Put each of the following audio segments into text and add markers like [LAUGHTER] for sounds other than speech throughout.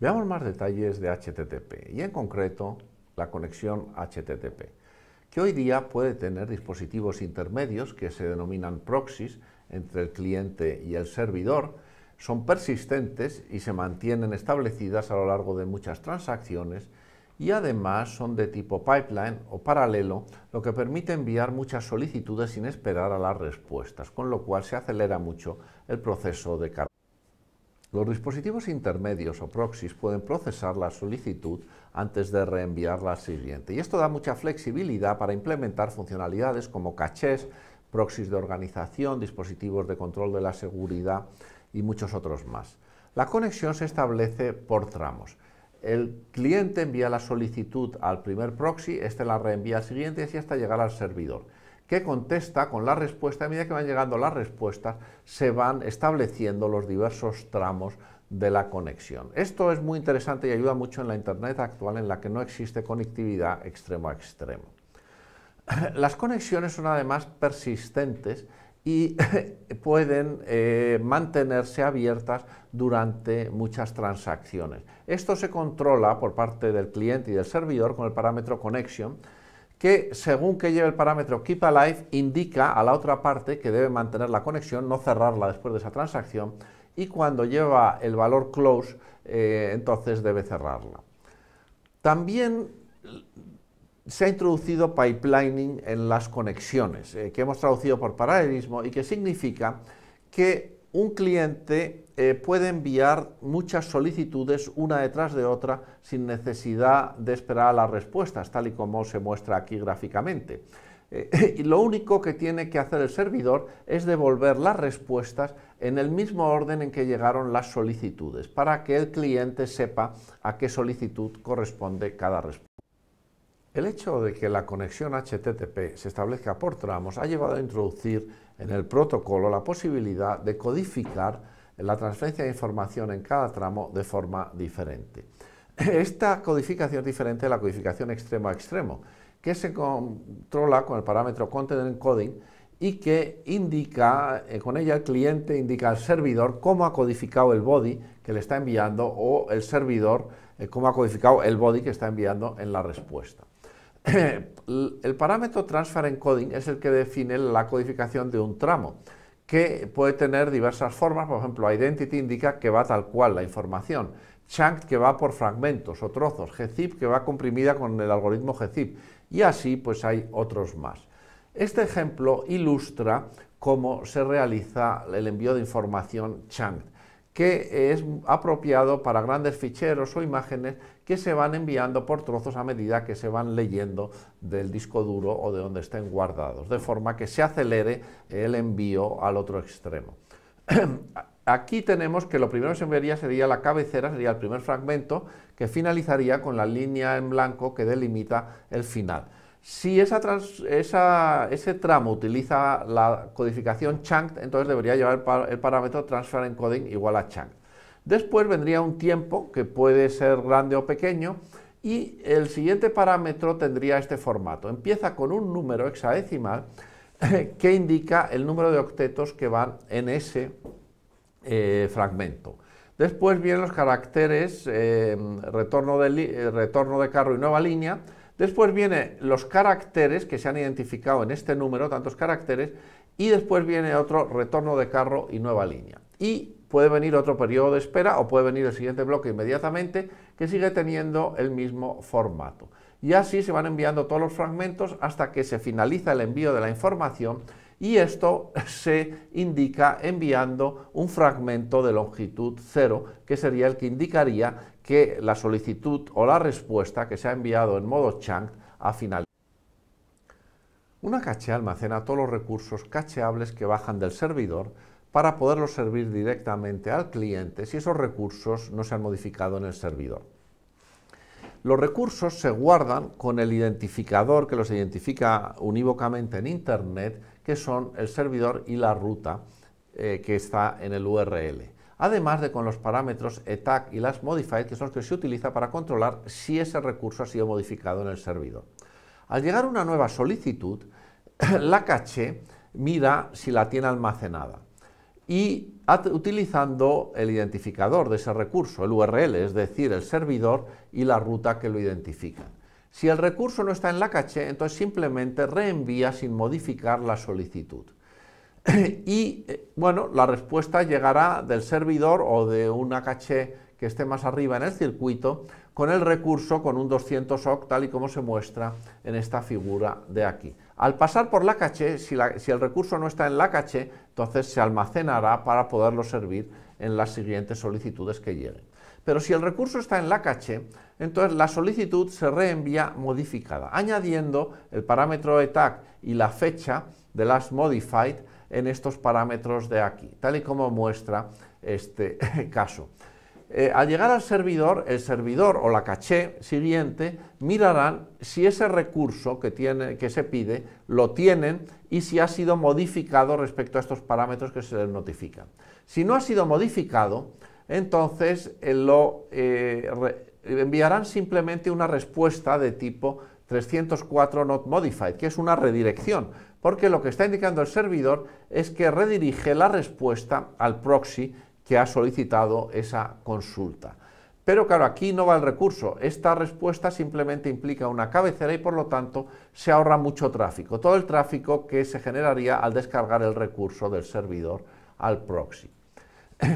Veamos más detalles de HTTP y en concreto la conexión HTTP, que hoy día puede tener dispositivos intermedios que se denominan proxies entre el cliente y el servidor, son persistentes y se mantienen establecidas a lo largo de muchas transacciones y además son de tipo pipeline o paralelo, lo que permite enviar muchas solicitudes sin esperar a las respuestas, con lo cual se acelera mucho el proceso de carga. Los dispositivos intermedios o proxies pueden procesar la solicitud antes de reenviarla al siguiente. Y esto da mucha flexibilidad para implementar funcionalidades como cachés, proxies de organización, dispositivos de control de la seguridad y muchos otros más. La conexión se establece por tramos. El cliente envía la solicitud al primer proxy, este la reenvía al siguiente y así hasta llegar al servidor que contesta con la respuesta. A medida que van llegando las respuestas, se van estableciendo los diversos tramos de la conexión. Esto es muy interesante y ayuda mucho en la Internet actual en la que no existe conectividad extremo a extremo. [CLEARS THROAT] Las conexiones son además persistentes y [LAUGHS] pueden eh, mantenerse abiertas durante muchas transacciones. Esto se controla por parte del cliente y del servidor con el parámetro connection, que según que lleve el parámetro keep alive indica a la otra parte que debe mantener la conexión, no cerrarla después de esa transacción y cuando lleva el valor close eh, entonces debe cerrarla. También se ha introducido pipelining en las conexiones, eh, que hemos traducido por paralelismo y que significa que un cliente eh, puede enviar muchas solicitudes una detrás de otra sin necesidad de esperar a las respuestas, tal y como se muestra aquí gráficamente. Eh, [LAUGHS] y lo único que tiene que hacer el servidor es devolver las respuestas en el mismo orden en que llegaron las solicitudes, para que el cliente sepa a qué solicitud corresponde cada respuesta. El hecho de que la conexión HTTP se establezca por tramos ha llevado a introducir en el protocolo la posibilidad de codificar la transferencia de información en cada tramo de forma diferente. [LAUGHS] Esta codificación es diferente de la codificación extremo a extremo, que se controla con el parámetro content encoding y que indica, eh, con ella el cliente indica al servidor cómo ha codificado el body que le está enviando o el servidor eh, cómo ha codificado el body que está enviando en la respuesta el parámetro transfer encoding es el que define la codificación de un tramo, que puede tener diversas formas, por ejemplo, identity indica que va tal cual la información, chunk que va por fragmentos o trozos, gzip que va comprimida con el algoritmo gzip, y así pues hay otros más. Este ejemplo ilustra cómo se realiza el envío de información chunk, que es apropiado para grandes ficheros o imágenes que se van enviando por trozos a medida que se van leyendo del disco duro o de donde estén guardados, de forma que se acelere el envío al otro extremo. [CLEARS THROAT] Aquí tenemos que lo primero que se enviaría sería la cabecera, sería el primer fragmento, que finalizaría con la línea en blanco que delimita el final. Si esa ese tramo utiliza la codificación chunk, entonces debería llevar el, parámetro transfer encoding igual a chunk. Después vendría un tiempo que puede ser grande o pequeño y el siguiente parámetro tendría este formato. Empieza con un número hexadecimal [LAUGHS] que indica el número de octetos que van en ese eh, fragmento. Después vienen los caracteres eh, retorno, de eh, retorno de carro y nueva línea. Después vienen los caracteres que se han identificado en este número, tantos caracteres, y después viene otro retorno de carro y nueva línea y puede venir otro periodo de espera o puede venir el siguiente bloque inmediatamente que sigue teniendo el mismo formato. Y así se van enviando todos los fragmentos hasta que se finaliza el envío de la información y esto [LAUGHS] se indica enviando un fragmento de longitud 0, que sería el que indicaría que la solicitud o la respuesta que se ha enviado en modo chunk ha finalizado. Una caché almacena todos los recursos cacheables que bajan del servidor para poderlo servir directamente al cliente si esos recursos no se han modificado en el servidor. Los recursos se guardan con el identificador que los identifica unívocamente en Internet, que son el servidor y la ruta eh, que está en el URL. Además de con los parámetros etac y las modified, que son los que se utiliza para controlar si ese recurso ha sido modificado en el servidor. Al llegar una nueva solicitud, [CLEARS THROAT] la caché mira si la tiene almacenada y utilizando el identificador de ese recurso, el URL, es decir, el servidor y la ruta que lo identifican. Si el recurso no está en la caché, entonces simplemente reenvía sin modificar la solicitud. [CLEARS THROAT] y eh, bueno, la respuesta llegará del servidor o de una caché que esté más arriba en el circuito con el recurso con un 200 OC tal y como se muestra en esta figura de aquí. Al pasar por la caché, si, el recurso no está en la caché, entonces se almacenará para poderlo servir en las siguientes solicitudes que lleguen. Pero si el recurso está en la caché, entonces la solicitud se reenvía modificada, añadiendo el parámetro de tag y la fecha de las modified en estos parámetros de aquí, tal y como muestra este [LAUGHS] caso. Eh, al llegar al servidor, el servidor o la caché siguiente mirarán si ese recurso que, tiene, que se pide lo tienen y si ha sido modificado respecto a estos parámetros que se les notifican. Si no ha sido modificado, entonces eh, lo eh, enviarán simplemente una respuesta de tipo 304 not modified, que es una redirección, porque lo que está indicando el servidor es que redirige la respuesta al proxy que ha solicitado esa consulta. Pero claro, aquí no va el recurso. Esta respuesta simplemente implica una cabecera y por lo tanto se ahorra mucho tráfico. Todo el tráfico que se generaría al descargar el recurso del servidor al proxy. [CLEARS THROAT]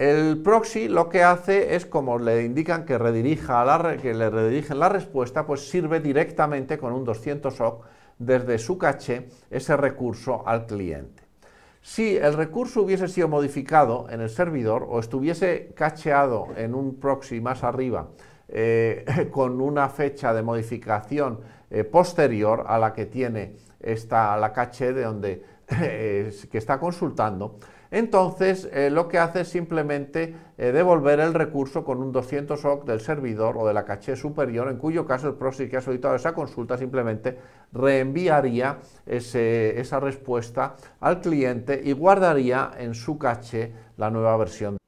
El proxy lo que hace es, como le indican que, redirija la, que le redirigen la respuesta, pues sirve directamente con un 200 oc desde su caché ese recurso al cliente si el recurso hubiese sido modificado en el servidor o estuviese cacheado en un proxy más arriba eh, [LAUGHS] con una fecha de modificación eh, posterior a la que tiene la caché de donde [LAUGHS] que está consultando, entonces eh, lo que hace es simplemente eh, devolver el recurso con un 200 OC del servidor o de la caché superior, en cuyo caso el proxy que ha solicitado esa consulta simplemente reenviaría esa respuesta al cliente y guardaría en su caché la nueva versión.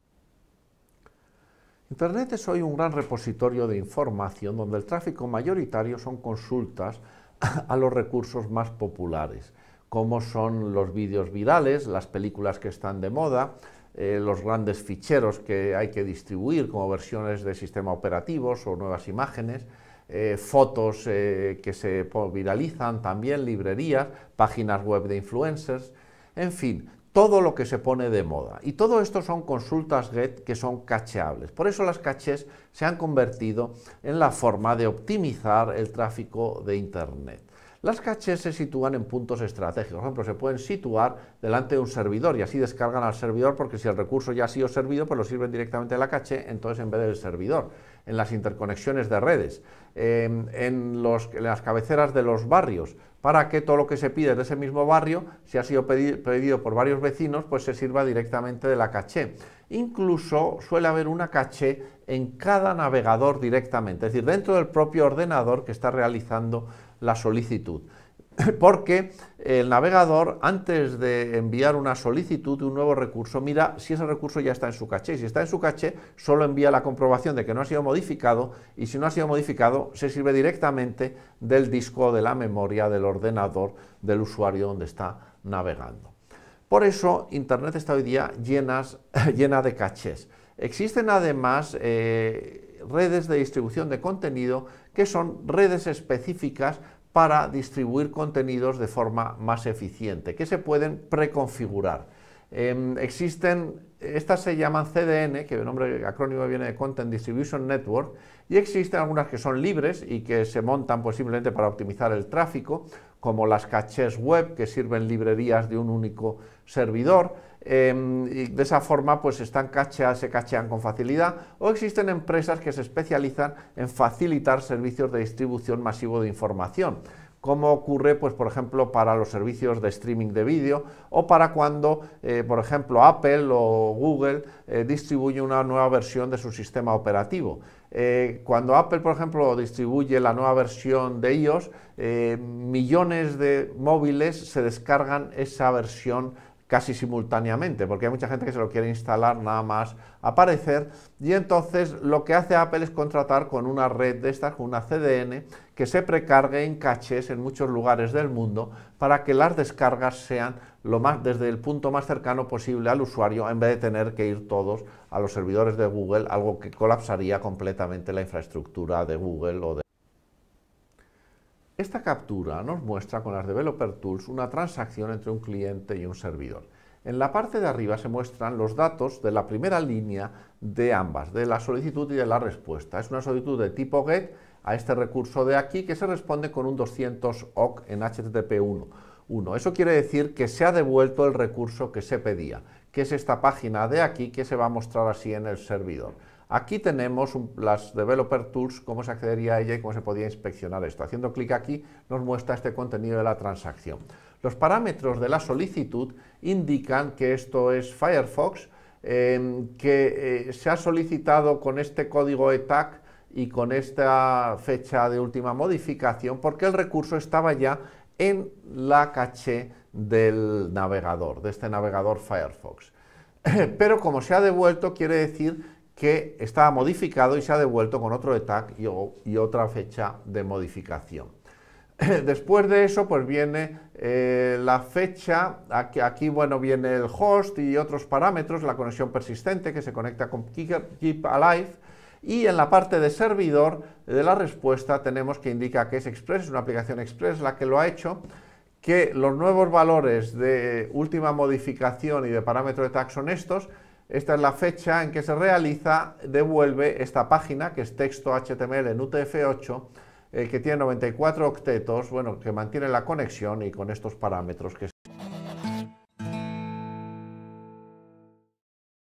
Internet es hoy un gran repositorio de información donde el tráfico mayoritario son consultas [LAUGHS] a los recursos más populares cómo son los vídeos virales, las películas que están de moda, eh, los grandes ficheros que hay que distribuir como versiones de sistema operativos o nuevas imágenes, eh, fotos eh, que se viralizan también, librerías, páginas web de influencers, en fin, todo lo que se pone de moda. Y todo esto son consultas GET que son cacheables. Por eso las caches se han convertido en la forma de optimizar el tráfico de Internet. Las cachés se sitúan en puntos estratégicos, por ejemplo, se pueden situar delante de un servidor y así descargan al servidor porque si el recurso ya ha sido servido, pues lo sirven directamente de la caché, entonces en vez del servidor, en las interconexiones de redes, em, en, en las cabeceras de los barrios, para que todo lo que se pide de ese mismo barrio, si ha sido pedido por varios vecinos, pues se sirva directamente de la caché. Incluso suele haber una caché en cada navegador directamente, es decir, dentro del propio ordenador que está realizando la solicitud. [CLEARS THROAT] Porque el navegador, antes de enviar una solicitud de un nuevo recurso, mira si ese recurso ya está en su caché. Si está en su caché, solo envía la comprobación de que no ha sido modificado y si no ha sido modificado, se sirve directamente del disco, de la memoria, del ordenador, del usuario donde está navegando. Por eso, Internet está hoy día [LAUGHS] llena de cachés. Existen además... Eh, redes de distribución de contenido, que son redes específicas para distribuir contenidos de forma más eficiente, que se pueden preconfigurar. Em, existen estas se llaman CDN, que el nombre acrónimo viene de Content Distribution Network, y existen algunas que son libres y que se montan posiblemente pues, para optimizar el tráfico, como las cachés web, que sirven librerías de un único servidor. Em, y de esa forma, pues están cacheadas, se cachean con facilidad. O existen empresas que se especializan en facilitar servicios de distribución masivo de información como ocurre, pues, por ejemplo, para los servicios de streaming de vídeo o para cuando, eh, por ejemplo, Apple o Google eh, distribuye una nueva versión de su sistema operativo. Eh, cuando Apple, por ejemplo, distribuye la nueva versión de iOS, millones de móviles se descargan esa versión casi simultáneamente, porque hay mucha gente que se lo quiere instalar nada más aparecer, y entonces lo que hace Apple es contratar con una red de estas, con una CDN, que se precargue en caches en muchos lugares del mundo para que las descargas sean lo más, desde el punto más cercano posible al usuario, en vez de tener que ir todos a los servidores de Google, algo que colapsaría completamente la infraestructura de Google o de esta captura nos muestra con las Developer Tools una transacción entre un cliente y un servidor. En la parte de arriba se muestran los datos de la primera línea de ambas, de la solicitud y de la respuesta. Es una solicitud de tipo GET a este recurso de aquí que se responde con un 200 OC en HTTP 1. Eso quiere decir que se ha devuelto el recurso que se pedía, que es esta página de aquí que se va a mostrar así en el servidor. Aquí tenemos las Developer Tools, cómo se accedería a ella y cómo se podía inspeccionar esto. Haciendo clic aquí nos muestra este contenido de la transacción. Los parámetros de la solicitud indican que esto es Firefox, em, que eh, se ha solicitado con este código ETAC y con esta fecha de última modificación porque el recurso estaba ya en la caché del navegador, de este navegador Firefox. [CLEARS THROAT] Pero como se ha devuelto, quiere decir que estaba modificado y se ha devuelto con otro tag y, otra fecha de modificación. [CLEARS THROAT] Después de eso, pues viene eh, la fecha, aquí, bueno, viene el host y otros parámetros, la conexión persistente que se conecta con Keep Alive, y en la parte de servidor de la respuesta tenemos que indica que es Express, es una aplicación Express la que lo ha hecho, que los nuevos valores de última modificación y de parámetro de tag son estos, esta es la fecha en que se realiza, devuelve esta página, que es texto HTML en UTF-8, eh, que tiene 94 octetos, bueno, que mantiene la conexión y con estos parámetros que